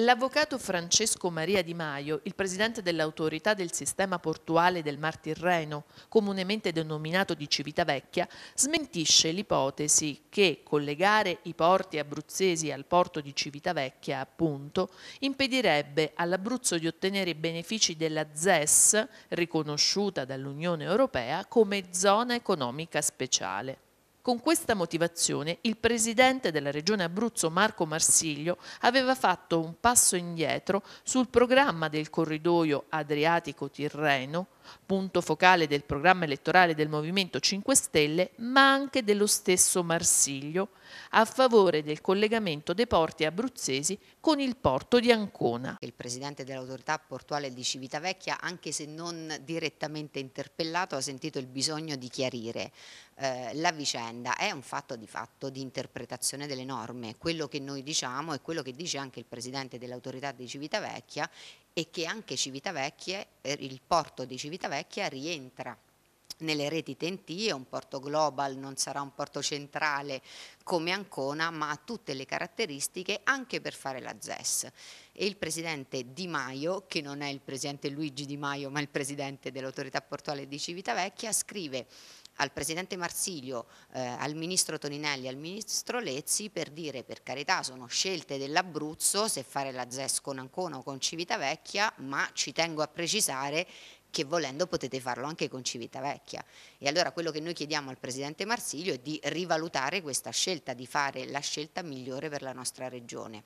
L'avvocato Francesco Maria Di Maio, il presidente dell'autorità del sistema portuale del Mar Tirreno, comunemente denominato di Civitavecchia, smentisce l'ipotesi che collegare i porti abruzzesi al porto di Civitavecchia, appunto, impedirebbe all'Abruzzo di ottenere i benefici della ZES, riconosciuta dall'Unione Europea come zona economica speciale. Con questa motivazione il presidente della regione Abruzzo Marco Marsiglio aveva fatto un passo indietro sul programma del corridoio Adriatico-Tirreno, punto focale del programma elettorale del Movimento 5 Stelle, ma anche dello stesso Marsiglio, a favore del collegamento dei porti abruzzesi con il porto di Ancona. Il presidente dell'autorità portuale di Civitavecchia, anche se non direttamente interpellato, ha sentito il bisogno di chiarire eh, la vicenda azienda, è un fatto di fatto di interpretazione delle norme, quello che noi diciamo è quello che dice anche il Presidente dell'autorità di Civitavecchia e che anche Civitavecchia, eh, il porto di Civitavecchia rientra nelle reti TNT, è un porto global, non sarà un porto centrale come Ancona, ma ha tutte le caratteristiche anche per fare la ZES. E il presidente Di Maio, che non è il presidente Luigi Di Maio, ma il presidente dell'autorità portuale di Civitavecchia, scrive al Presidente Marsilio, eh, al Ministro Toninelli, al Ministro Lezzi per dire per carità sono scelte dell'Abruzzo se fare la ZES con Ancona o con Civitavecchia ma ci tengo a precisare che volendo potete farlo anche con Civitavecchia. E allora quello che noi chiediamo al Presidente Marsilio è di rivalutare questa scelta, di fare la scelta migliore per la nostra Regione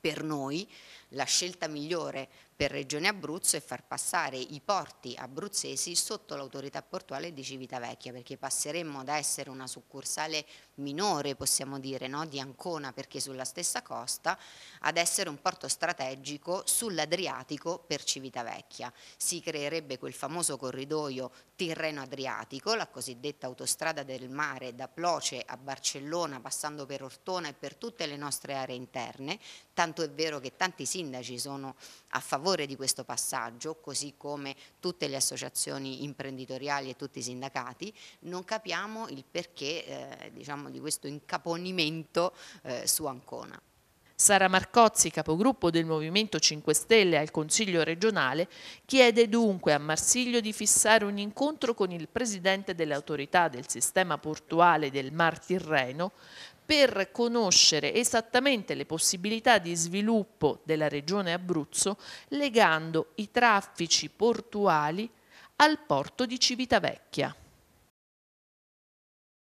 per noi la scelta migliore per Regione Abruzzo è far passare i porti abruzzesi sotto l'autorità portuale di Civitavecchia perché passeremmo da essere una succursale minore possiamo dire no? di Ancona perché sulla stessa costa ad essere un porto strategico sull'Adriatico per Civitavecchia si creerebbe quel famoso corridoio Tirreno-Adriatico la cosiddetta autostrada del mare da Ploce a Barcellona passando per Ortona e per tutte le nostre aree interne tanto è vero che tanti sindaci sono a favore di questo passaggio, così come tutte le associazioni imprenditoriali e tutti i sindacati, non capiamo il perché eh, diciamo, di questo incaponimento eh, su Ancona. Sara Marcozzi, capogruppo del Movimento 5 Stelle al Consiglio regionale, chiede dunque a Marsiglio di fissare un incontro con il presidente dell'autorità del sistema portuale del Mar Tirreno per conoscere esattamente le possibilità di sviluppo della regione Abruzzo legando i traffici portuali al porto di Civitavecchia.